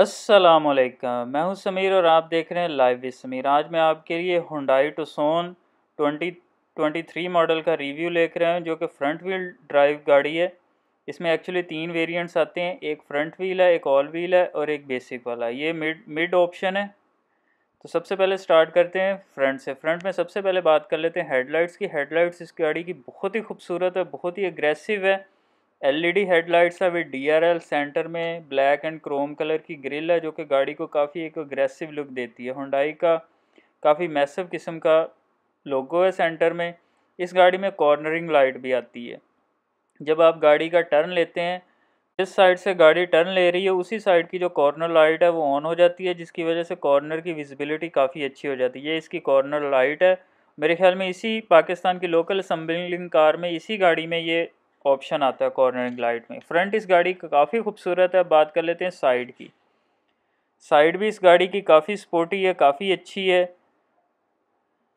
अस्सलाम वालेकुम मैं हूं समीर और आप देख रहे हैं लाइव विद समीर आज मैं आपके लिए हुंडाई टोसोन 2023 मॉडल का रिव्यू लेकर रहे हूं जो कि फ्रंट व्हील ड्राइव गाड़ी है इसमें एक्चुअली तीन वेरिएंट्स आते हैं एक फ्रंट व्हील है एक ऑल व्हील है और एक बेसिक वाला ये मिड मिड ऑप्शन है तो सबसे पहले स्टार्ट करते हैं फ्रंट से फ्रंट में सबसे पहले बात कर लेते हैं हेडलाइट्स की हेडलाइट्स इस गाड़ी की बहुत ही खूबसूरत है बहुत ही एग्रेसिव है एलईडी हेडलाइट्स है विद डीआरएल सेंटर में ब्लैक एंड क्रोम कलर की ग्रिल है जो कि गाड़ी को काफ़ी एक अग्रेसिव लुक देती है हुंडाई का काफ़ी मैसिव किस्म का लोगो है सेंटर में इस गाड़ी में कॉर्नरिंग लाइट भी आती है जब आप गाड़ी का टर्न लेते हैं जिस साइड से गाड़ी टर्न ले रही है उसी साइड की जो कॉर्नर लाइट है वो ऑन हो जाती है जिसकी वजह से कॉर्नर की विजिबिलिटी काफ़ी अच्छी हो जाती है ये इसकी कॉर्नर लाइट है मेरे ख्याल में इसी पाकिस्तान की लोकल असम्बलिंग कार में इसी गाड़ी में ये ऑप्शन आता है कॉर्नरिंग लाइट में फ्रंट इस गाड़ी का काफ़ी खूबसूरत है बात कर लेते हैं साइड की साइड भी इस गाड़ी की काफ़ी स्पोर्टी है काफ़ी अच्छी है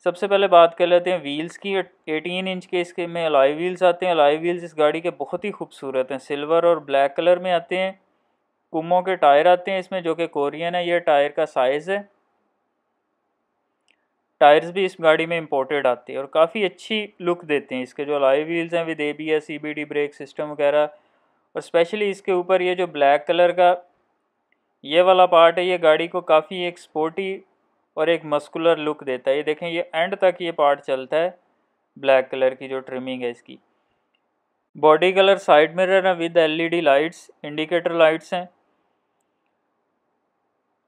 सबसे पहले बात कर लेते हैं व्हील्स की 18 इंच के इसके में अलाई व्हील्स आते हैं अलाई व्हील्स इस गाड़ी के बहुत ही खूबसूरत हैं सिल्वर और ब्लैक कलर में आते हैं कुमो के टायर आते हैं इसमें जो कि कोरियन है यह टायर का साइज़ है टायर्स भी इस गाड़ी में इंपोर्टेड आते हैं और काफ़ी अच्छी लुक देते हैं इसके जो लाई व्हील्स हैं with A B S C B D brake system वगैरह और स्पेशली इसके ऊपर ये जो ब्लैक कलर का ये वाला पार्ट है ये गाड़ी को काफ़ी एक स्पोर्टी और एक मस्कुलर लुक देता है ये देखें ये एंड तक ये पार्ट चलता है ब्लैक कलर की जो ट्रिमिंग है इसकी बॉडी कलर साइड मिरर है with D lights indicator lights हैं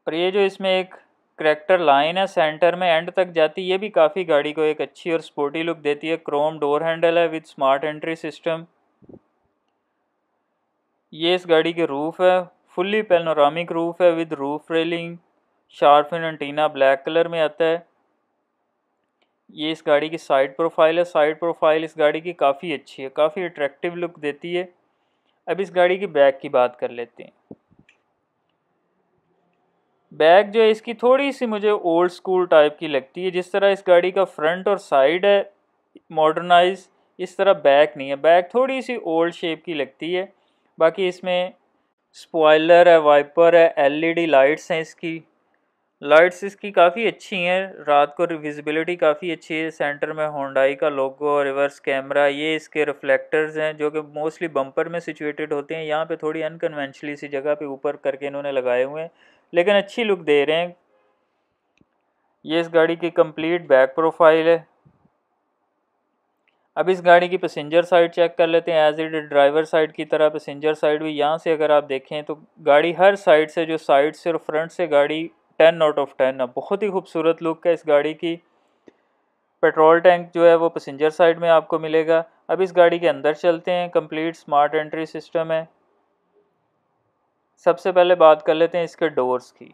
और ये जो इसमें एक करेक्टर लाइन है सेंटर में एंड तक जाती है ये भी काफ़ी गाड़ी को एक अच्छी और स्पोर्टी लुक देती है क्रोम डोर हैंडल है विद स्मार्ट एंट्री सिस्टम ये इस गाड़ी के रूफ़ है फुल्ली पेनोरामिक रूफ़ है with roof railing shark fin antenna black colour में आता है ये इस गाड़ी की साइड प्रोफाइल है साइड प्रोफाइल इस गाड़ी की काफ़ी अच्छी है काफ़ी अट्रैक्टिव लुक देती है अब इस गाड़ी की बैक की बात कर लेते हैं बैक जो है इसकी थोड़ी सी मुझे ओल्ड स्कूल टाइप की लगती है जिस तरह इस गाड़ी का फ्रंट और साइड है मॉडर्नाइज इस तरह बैक नहीं है बैक थोड़ी सी ओल्ड शेप की लगती है बाकी इसमें स्पॉयलर है वाइपर है एलईडी लाइट्स e हैं इसकी लाइट्स इसकी काफ़ी अच्छी हैं रात को विजिबिलिटी काफ़ी अच्छी है सेंटर में होंडाई का लोगो रिवर्स कैमरा ये इसके रिफ्लेक्टर्स हैं जो कि मोस्टली बम्पर में सिचुएटेड होते हैं यहाँ पे थोड़ी अनकन्वेंशनली सी जगह पे ऊपर करके इन्होंने लगाए हुए हैं लेकिन अच्छी लुक दे रहे हैं ये इस गाड़ी की कंप्लीट बैक प्रोफाइल है अब इस गाड़ी की पैसेंजर साइड चेक कर लेते हैं एज इट ड्राइवर साइड की तरह पैसेंजर साइड भी यहाँ से अगर आप देखें तो गाड़ी हर साइड से जो साइड से और फ्रंट से गाड़ी टेन आउट ऑफ टेन है बहुत ही खूबसूरत लुक है इस गाड़ी की पेट्रोल टैंक जो है वो पैसेंजर साइड में आपको मिलेगा अब इस गाड़ी के अंदर चलते हैं कंप्लीट स्मार्ट एंट्री सिस्टम है सबसे पहले बात कर लेते हैं इसके डोर्स की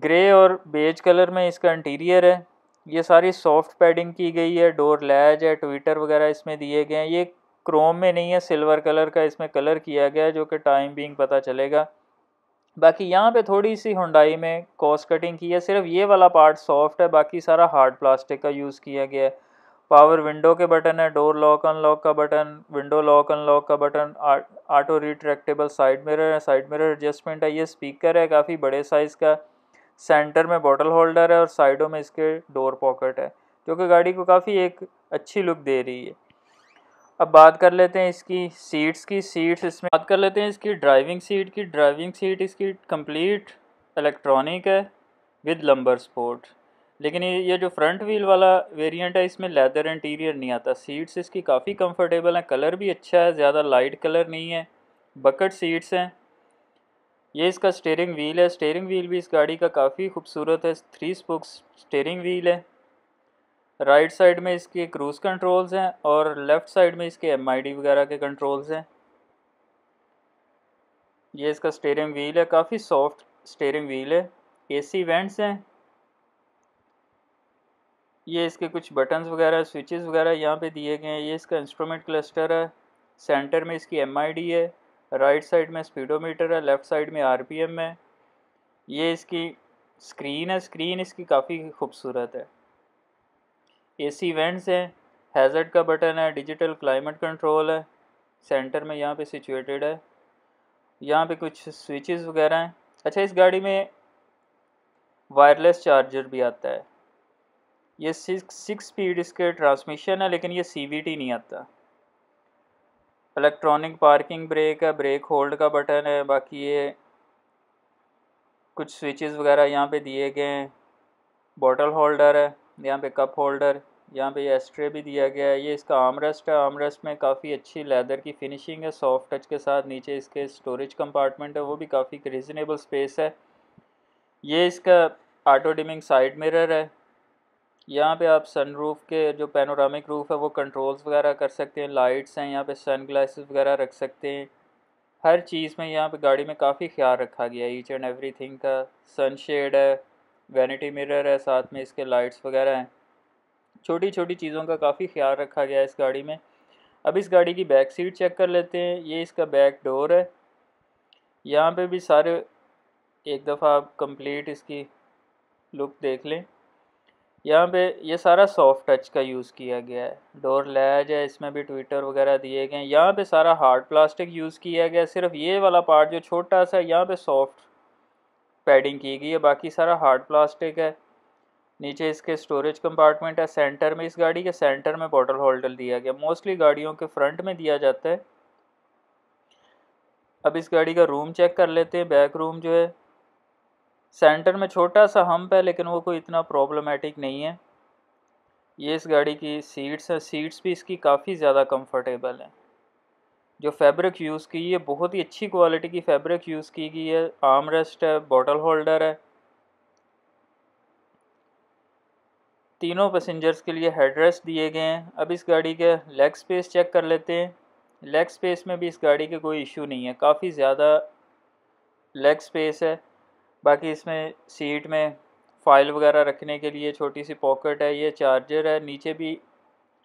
ग्रे और बेज कलर में इसका इंटीरियर है ये सारी सॉफ्ट पैडिंग की गई है डोर लैज है ट्विटर वगैरह इसमें दिए गए हैं ये क्रोम में नहीं है सिल्वर कलर का इसमें कलर किया गया है जो कि टाइम बिंग पता चलेगा बाकी यहाँ पे थोड़ी सी हुंडाई में कॉस्ट कटिंग की है सिर्फ ये वाला पार्ट सॉफ्ट है बाकी सारा हार्ड प्लास्टिक का यूज़ किया गया है पावर विंडो के बटन है डोर लॉक अनलॉक का बटन विंडो लॉक अनलॉक का button auto retractable side mirror है साइड मिरर एडजस्टमेंट है ये स्पीकर है काफ़ी बड़े साइज़ का सेंटर में बॉटल होल्डर है और साइडों में इसके डोर पॉकेट है जो कि गाड़ी को काफ़ी एक अच्छी लुक दे रही है अब बात कर लेते हैं इसकी सीट्स की सीट्स इसमें बात कर लेते हैं इसकी ड्राइविंग सीट की ड्राइविंग सीट इसकी कंप्लीट इलेक्ट्रॉनिक है विद लंबर स्पोर्ट लेकिन ये ये जो फ्रंट व्हील वाला वेरिएंट है इसमें लेदर इंटीरियर नहीं आता सीट्स इसकी काफ़ी कंफर्टेबल हैं कलर भी अच्छा है ज़्यादा लाइट कलर नहीं है बकट सीट्स हैं ये इसका स्टेयरिंग व्हील है स्टेयरिंग व्हील भी इस गाड़ी का काफ़ी खूबसूरत है थ्री स्पोक्स स्टेयरिंग व्हील है राइट साइड में इसके क्रूज़ कंट्रोल्स हैं और लेफ़्ट साइड में इसके एम वगैरह के कंट्रोल्स हैं ये इसका स्टेयरिंग व्हील है काफ़ी सॉफ्ट स्टेयरिंग व्हील है एसी वेंट्स हैं ये इसके कुछ बटन्स वगैरह स्विचेस वगैरह यहाँ पे दिए गए हैं ये इसका इंस्ट्रूमेंट क्लस्टर है सेंटर में इसकी एम है राइट साइड में स्पीडोमीटर है लेफ़्ट साइड में आर है ये इसकी स्क्रीन है स्क्रीन इसकी काफ़ी खूबसूरत है ए सी वेंट्स हैं हैज़र्ड का बटन है डिजिटल क्लाइमेट कंट्रोल है सेंटर में यहाँ पे सिचुएटेड है यहाँ पे कुछ स्विचेस वगैरह हैं अच्छा इस गाड़ी में वायरलेस चार्जर भी आता है ये सिक्स सिक्स स्पीड इसके ट्रांसमिशन है लेकिन ये सीवीटी नहीं आता इलेक्ट्रॉनिक पार्किंग ब्रेक है ब्रेक होल्ड का बटन है बाकी ये कुछ स्विचेस वगैरह यहाँ पे दिए गए हैं बॉटल होल्डर है यहाँ पे कप होल्डर यहाँ पे ये एस्ट्रे भी दिया गया है ये इसका आमरेस्ट है आमरेस्ट में काफ़ी अच्छी लेदर की फिनिशिंग है सॉफ्ट टच के साथ नीचे इसके स्टोरेज कंपार्टमेंट है वो भी काफ़ी रिजनेबल स्पेस है ये इसका ऑटो डिमिंग साइड मिरर है यहाँ पे आप सन रूफ़ के जो पैनोरामिक रूफ़ है वो कंट्रोल्स वगैरह कर सकते हैं लाइट्स हैं यहाँ पे सन ग्लासेस वगैरह रख सकते हैं हर चीज़ में यहाँ पे गाड़ी में काफ़ी ख्याल रखा गया है ईच एंड एवरी थिंग का सन शेड है वैनिटी मिरर है साथ में इसके लाइट्स वगैरह हैं छोटी छोटी चीज़ों का काफ़ी ख्याल रखा गया है इस गाड़ी में अब इस गाड़ी की बैक सीट चेक कर लेते हैं ये इसका बैक डोर है यहाँ पर भी सारे एक दफ़ा आप कंप्लीट इसकी लुक देख लें यहाँ पे ये सारा सॉफ्ट टच का यूज़ किया गया है डोर लैज है इसमें भी ट्विटर वगैरह दिए गए हैं यहाँ पे सारा हार्ड प्लास्टिक यूज़ किया गया सिर्फ ये वाला पार्ट जो छोटा सा है यहाँ पे सॉफ्ट पैडिंग की गई है बाकी सारा हार्ड प्लास्टिक है नीचे इसके स्टोरेज कंपार्टमेंट है सेंटर में इस गाड़ी के सेंटर में बॉटल होल्डर दिया गया मोस्टली गाड़ियों के फ्रंट में दिया जाता है अब इस गाड़ी का रूम चेक कर लेते हैं बैक रूम जो है सेंटर में छोटा सा हम्प है लेकिन वो कोई इतना प्रॉब्लमेटिक नहीं है ये इस गाड़ी की सीट्स है सीट्स भी इसकी काफ़ी ज़्यादा कंफर्टेबल है जो फैब्रिक यूज़ की है बहुत ही अच्छी क्वालिटी की फैब्रिक यूज़ की गई है आर्म रेस्ट है बॉटल होल्डर है तीनों पैसेंजर्स के लिए हेड रेस्ट दिए गए हैं अब इस गाड़ी के लेग स्पेस चेक कर लेते हैं लेग स्पेस में भी इस गाड़ी के कोई इशू नहीं है काफ़ी ज़्यादा लेग स्पेस है बाकी इसमें सीट में फाइल वगैरह रखने के लिए छोटी सी पॉकेट है ये चार्जर है नीचे भी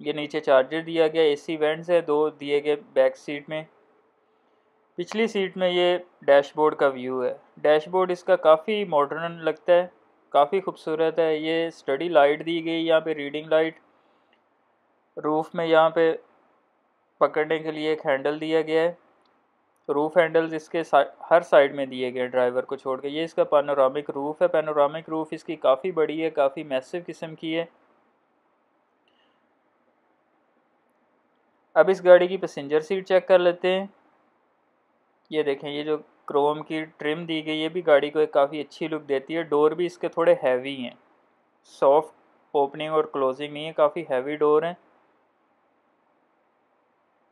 ये नीचे चार्जर दिया गया एसी वेंट्स है दो दिए गए बैक सीट में पिछली सीट में ये डैशबोर्ड का व्यू है डैशबोर्ड इसका काफ़ी मॉडर्न लगता है काफ़ी खूबसूरत है ये स्टडी लाइट दी गई यहाँ पे रीडिंग लाइट रूफ में यहाँ पे पकड़ने के लिए एक हैंडल दिया गया है रूफ़ हैंडल्स इसके साथ, हर साइड में दिए गए ड्राइवर को छोड़ के ये इसका पैनोरामिक रूफ़ है पैनोरामिक रूफ़ इसकी काफ़ी बड़ी है काफ़ी मैसिव किस्म की है अब इस गाड़ी की पैसेंजर सीट चेक कर लेते हैं ये देखें ये जो क्रोम की ट्रिम दी गई ये भी गाड़ी को एक काफ़ी अच्छी लुक देती है डोर भी इसके थोड़े हैवी हैं सॉफ्ट ओपनिंग और क्लोजिंग नहीं है काफ़ी हैवी डोर हैं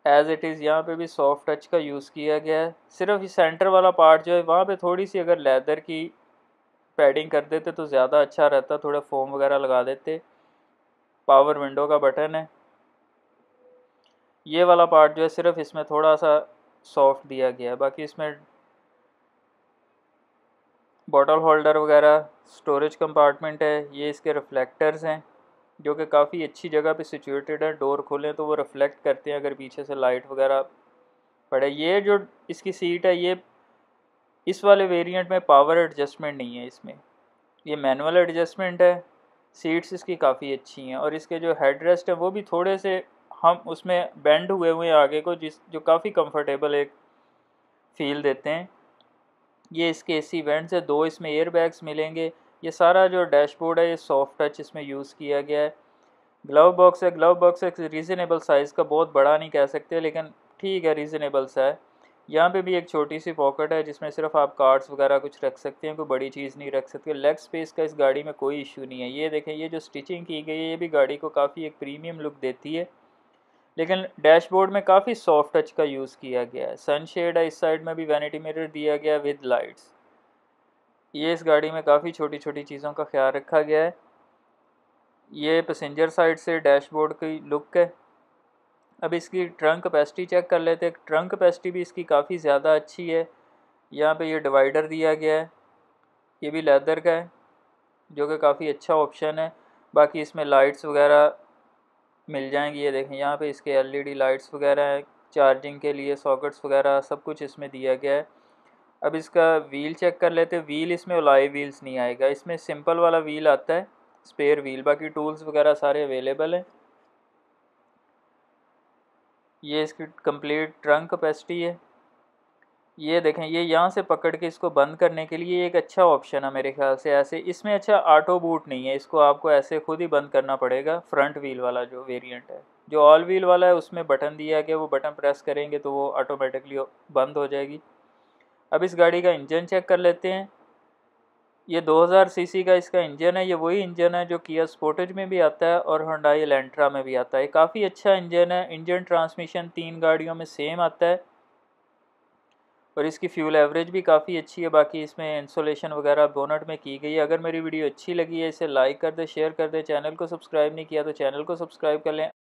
एज़ इट इज़ यहाँ पे भी सॉफ्ट टच का यूज़ किया गया है सिर्फ ये सेंटर वाला पार्ट जो है वहाँ पे थोड़ी सी अगर लेदर की पैडिंग कर देते तो ज़्यादा अच्छा रहता थोड़ा फोम वगैरह लगा देते पावर विंडो का बटन है ये वाला पार्ट जो है सिर्फ इसमें थोड़ा सा सॉफ्ट दिया गया है बाकी इसमें बॉटल होल्डर वगैरह स्टोरेज कंपार्टमेंट है ये इसके रिफ्लेक्टर्स हैं जो कि काफ़ी अच्छी जगह पे सिचुएटेड है डोर खोलें तो वो रिफ्लेक्ट करते हैं अगर पीछे से लाइट वगैरह पड़े ये जो इसकी सीट है ये इस वाले वेरिएंट में पावर एडजस्टमेंट नहीं है इसमें ये मैनुअल एडजस्टमेंट है सीट्स इसकी काफ़ी अच्छी हैं और इसके जो हेड रेस्ट है वो भी थोड़े से हम उसमें बैंड हुए हुए हैं आगे को जिस जो काफ़ी कम्फर्टेबल एक फील देते हैं ये इसके ए सी वेंट्स है दो इसमें एयर बैग्स मिलेंगे ये सारा जो डैशबोर्ड है ये सॉफ्ट टच इसमें यूज़ किया गया है ग्लव बॉक्स है ग्लव बॉक्स एक रीज़नेबल साइज़ का बहुत बड़ा नहीं कह सकते लेकिन ठीक है रीज़नेबल सा है यहाँ पे भी एक छोटी सी पॉकेट है जिसमें सिर्फ आप कार्ड्स वगैरह कुछ रख सकते हैं कोई बड़ी चीज़ नहीं रख सकते लेग स्पेस का इस गाड़ी में कोई इशू नहीं है ये देखें ये जो स्टिचिंग की गई है ये भी गाड़ी को काफ़ी एक प्रीमियम लुक देती है लेकिन डैशबोर्ड में काफ़ी सॉफ्ट टच का यूज़ किया गया है सनशेड है इस साइड में भी वैनिटी मिरर दिया गया विद लाइट्स ये इस गाड़ी में काफ़ी छोटी छोटी चीज़ों का ख्याल रखा गया है ये पैसेंजर साइड से डैशबोर्ड की लुक है अब इसकी ट्रंक कैपेसिटी चेक कर लेते हैं ट्रंक कैपेसिटी भी इसकी काफ़ी ज़्यादा अच्छी है यहाँ पे ये डिवाइडर दिया गया है ये भी लेदर का है जो कि काफ़ी अच्छा ऑप्शन है बाकी इसमें लाइट्स वगैरह मिल जाएंगी ये देखें यहाँ पे इसके एलईडी लाइट्स e वगैरह हैं चार्जिंग के लिए सॉकेट्स वगैरह सब कुछ इसमें दिया गया है अब इसका व्हील चेक कर लेते हैं व्हील इसमें ओलाई व्हील्स नहीं आएगा इसमें सिंपल वाला व्हील आता है स्पेयर व्हील बाकी टूल्स वगैरह सारे अवेलेबल हैं ये इसकी कंप्लीट ट्रंक कैपेसिटी है ये देखें ये यहाँ से पकड़ के इसको बंद करने के लिए एक अच्छा ऑप्शन है मेरे ख्याल से ऐसे इसमें अच्छा ऑटो बूट नहीं है इसको आपको ऐसे खुद ही बंद करना पड़ेगा फ्रंट व्हील वाला जो वेरिएंट है जो ऑल व्हील वाला है उसमें बटन दिया गया वो बटन प्रेस करेंगे तो वो ऑटोमेटिकली बंद हो जाएगी अब इस गाड़ी का इंजन चेक कर लेते हैं ये 2000 सीसी का इसका इंजन है ये वही इंजन है जो किया स्पोर्टेज में भी आता है और होंडाई एलेंट्रा में भी आता है काफ़ी अच्छा इंजन है इंजन ट्रांसमिशन तीन गाड़ियों में सेम आता है और इसकी फ्यूल एवरेज भी काफ़ी अच्छी है बाकी इसमें इंसोलेशन वगैरह बोनट में की गई है अगर मेरी वीडियो अच्छी लगी है इसे लाइक कर दे शेयर कर दे चैनल को सब्सक्राइब नहीं किया तो चैनल को सब्सक्राइब कर लें